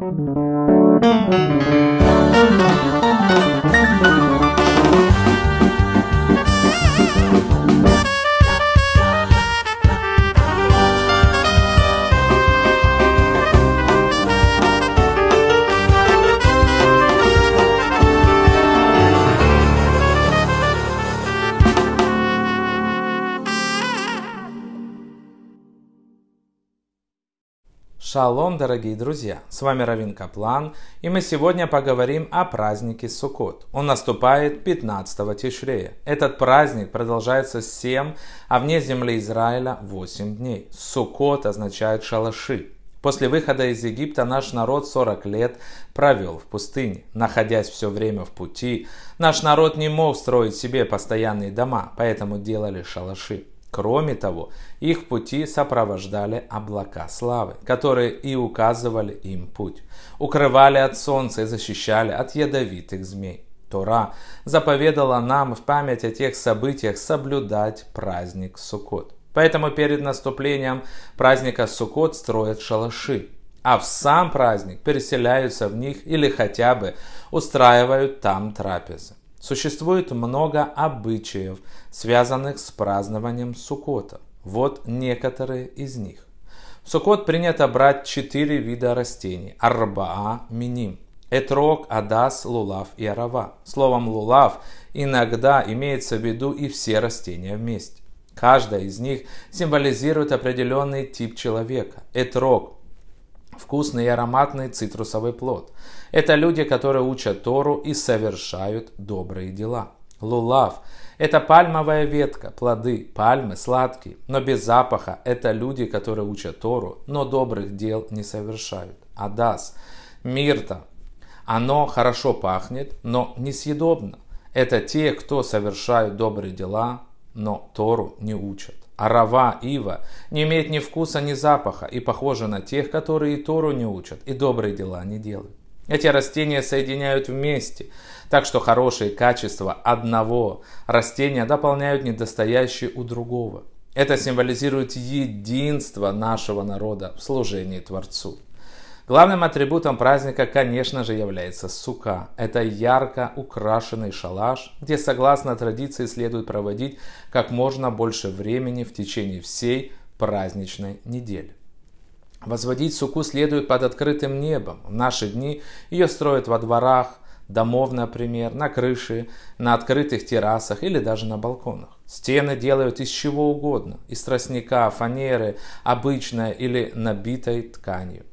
Thank you. Шалом, дорогие друзья! С вами Равин Каплан, и мы сегодня поговорим о празднике Суккот. Он наступает 15 Тишрея. Этот праздник продолжается 7, а вне земли Израиля 8 дней. Суккот означает шалаши. После выхода из Египта наш народ 40 лет провел в пустыне. Находясь все время в пути, наш народ не мог строить себе постоянные дома, поэтому делали шалаши. Кроме того, их пути сопровождали облака славы, которые и указывали им путь, укрывали от солнца и защищали от ядовитых змей. Тора заповедала нам в память о тех событиях соблюдать праздник Суккот. Поэтому перед наступлением праздника Суккот строят шалаши, а в сам праздник переселяются в них или хотя бы устраивают там трапезы. Существует много обычаев, связанных с празднованием Сукота. Вот некоторые из них. В Сукот принято брать четыре вида растений. Арбаа, миним. Этрог, адас, лулав и арава. Словом лулав иногда имеется в виду и все растения вместе. Каждая из них символизирует определенный тип человека. Этрог вкусный и ароматный цитрусовый плод. Это люди, которые учат Тору и совершают добрые дела. Лулав – это пальмовая ветка, плоды, пальмы сладкие, но без запаха. Это люди, которые учат Тору, но добрых дел не совершают. Адас – мирта. Оно хорошо пахнет, но несъедобно. Это те, кто совершают добрые дела, но Тору не учат. Арава, ива, не имеет ни вкуса, ни запаха и похожа на тех, которые и Тору не учат, и добрые дела не делают. Эти растения соединяют вместе, так что хорошие качества одного растения дополняют недостоящие у другого. Это символизирует единство нашего народа в служении Творцу. Главным атрибутом праздника, конечно же, является сука. Это ярко украшенный шалаш, где, согласно традиции, следует проводить как можно больше времени в течение всей праздничной недели. Возводить суку следует под открытым небом. В наши дни ее строят во дворах, домов, например, на крыше, на открытых террасах или даже на балконах. Стены делают из чего угодно, из тростника, фанеры, обычной или набитой тканью.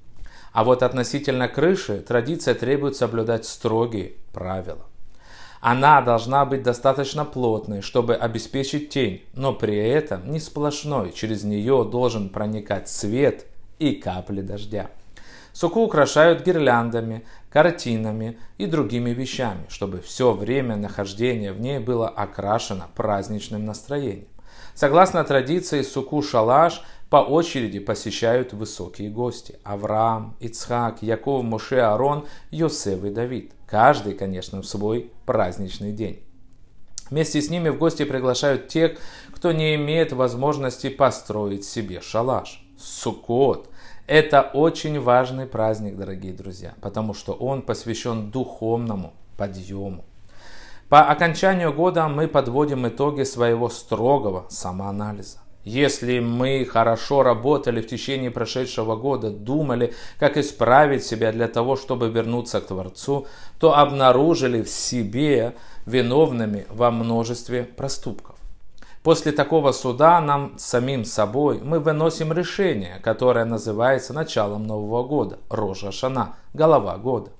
А вот относительно крыши традиция требует соблюдать строгие правила. Она должна быть достаточно плотной, чтобы обеспечить тень, но при этом не сплошной, через нее должен проникать свет и капли дождя. Суку украшают гирляндами, картинами и другими вещами, чтобы все время нахождения в ней было окрашено праздничным настроением. Согласно традиции, суку-шалаш по очереди посещают высокие гости – Авраам, Ицхак, Яков, Моше, Арон, Йосеф и Давид. Каждый, конечно, в свой праздничный день. Вместе с ними в гости приглашают тех, кто не имеет возможности построить себе шалаш. Суккот – это очень важный праздник, дорогие друзья, потому что он посвящен духовному подъему. По окончанию года мы подводим итоги своего строгого самоанализа. Если мы хорошо работали в течение прошедшего года, думали, как исправить себя для того, чтобы вернуться к Творцу, то обнаружили в себе виновными во множестве проступков. После такого суда нам самим собой мы выносим решение, которое называется началом Нового года, Рожа Шана, голова года.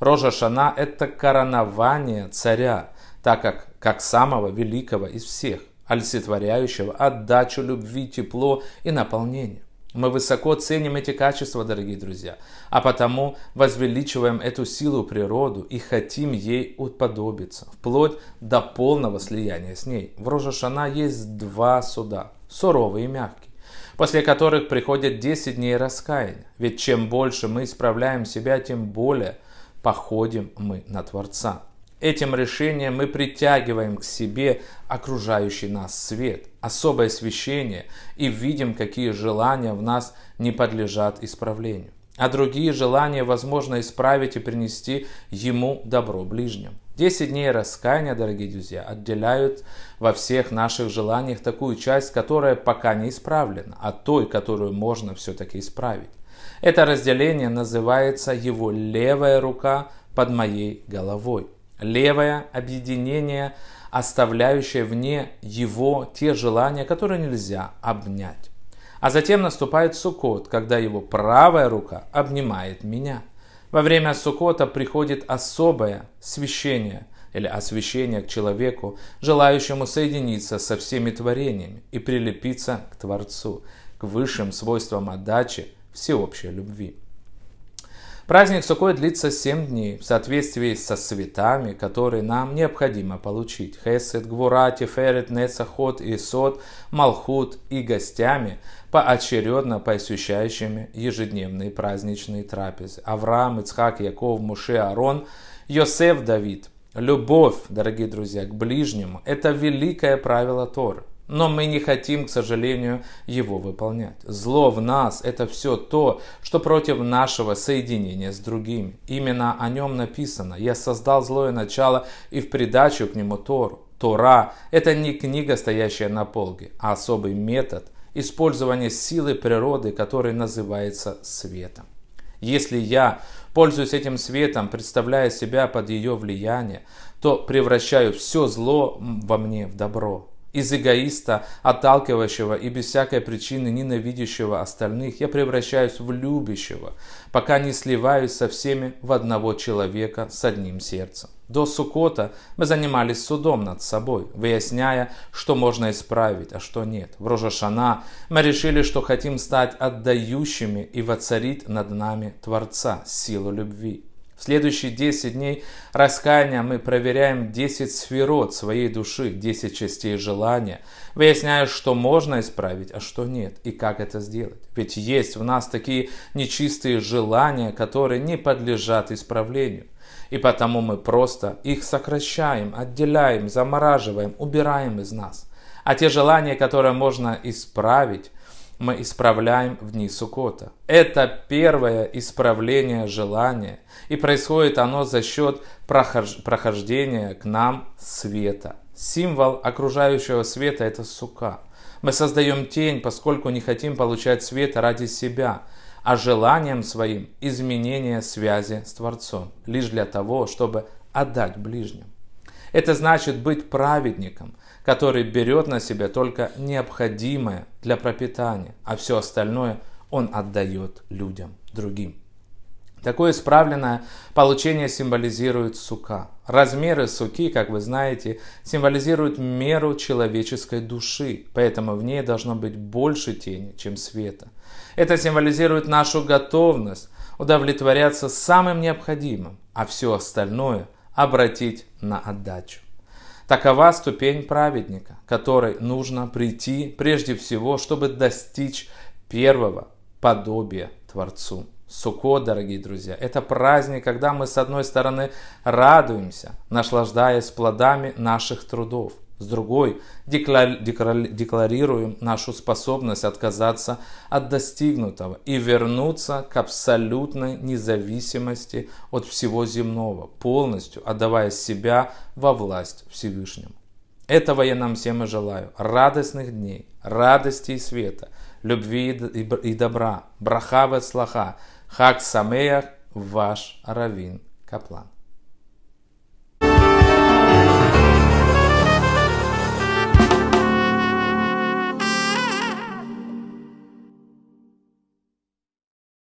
Рожа Шана – это коронование царя, так как как самого великого из всех – олицетворяющего отдачу, любви, тепло и наполнение. Мы высоко ценим эти качества, дорогие друзья, а потому возвеличиваем эту силу природу и хотим ей уподобиться, вплоть до полного слияния с ней. В Рожашана есть два суда, суровый и мягкий, после которых приходят 10 дней раскаяния. Ведь чем больше мы исправляем себя, тем более походим мы на Творца. Этим решением мы притягиваем к себе окружающий нас свет, особое освещение, и видим, какие желания в нас не подлежат исправлению. А другие желания возможно исправить и принести ему добро ближним. Десять дней раскаяния, дорогие друзья, отделяют во всех наших желаниях такую часть, которая пока не исправлена, а той, которую можно все-таки исправить. Это разделение называется его левая рука под моей головой левое объединение, оставляющее вне его те желания, которые нельзя обнять. А затем наступает Суккот, когда его правая рука обнимает меня. Во время Суккота приходит особое священие или освящение к человеку, желающему соединиться со всеми творениями и прилепиться к Творцу, к высшим свойствам отдачи всеобщей любви. Праздник Сукой длится 7 дней в соответствии со светами, которые нам необходимо получить. Хесед, Гвура, Тиферет, Нецахот, Исот, Малхут и гостями, поочередно посещающими ежедневные праздничные трапезы. Авраам, Ицхак, Яков, Муше, Арон, Йосеф, Давид. Любовь, дорогие друзья, к ближнему – это великое правило Торы но мы не хотим, к сожалению, его выполнять. Зло в нас – это все то, что против нашего соединения с другими. Именно о нем написано «Я создал злое начало и в придачу к нему Тору». Тора – это не книга, стоящая на полке, а особый метод использования силы природы, который называется светом. Если я пользуюсь этим светом, представляя себя под ее влияние, то превращаю все зло во мне в добро из эгоиста, отталкивающего и без всякой причины ненавидящего остальных, я превращаюсь в любящего, пока не сливаюсь со всеми в одного человека с одним сердцем. До Сукота мы занимались судом над собой, выясняя, что можно исправить, а что нет. В Рожашана мы решили, что хотим стать отдающими и воцарить над нами Творца силу любви. В следующие 10 дней раскаяния мы проверяем 10 сферот своей души, 10 частей желания, выясняя, что можно исправить, а что нет, и как это сделать. Ведь есть в нас такие нечистые желания, которые не подлежат исправлению. И потому мы просто их сокращаем, отделяем, замораживаем, убираем из нас. А те желания, которые можно исправить, мы исправляем в дни Сукота. Это первое исправление желания, и происходит оно за счет прохождения к нам света. Символ окружающего света – это сука. Мы создаем тень, поскольку не хотим получать света ради себя, а желанием своим изменение связи с Творцом, лишь для того, чтобы отдать ближним. Это значит быть праведником, который берет на себя только необходимое для пропитания, а все остальное он отдает людям, другим. Такое исправленное получение символизирует сука. Размеры суки, как вы знаете, символизируют меру человеческой души, поэтому в ней должно быть больше тени, чем света. Это символизирует нашу готовность удовлетворяться самым необходимым, а все остальное – обратить на отдачу. Такова ступень праведника, которой нужно прийти прежде всего, чтобы достичь первого подобия Творцу. Суко, дорогие друзья, это праздник, когда мы с одной стороны радуемся, наслаждаясь плодами наших трудов – с другой, декларируем нашу способность отказаться от достигнутого и вернуться к абсолютной независимости от всего земного, полностью отдавая себя во власть Всевышнему. Этого я нам всем и желаю. Радостных дней, радости и света, любви и добра, брахавы слаха, хак самеях, ваш Равин Каплан.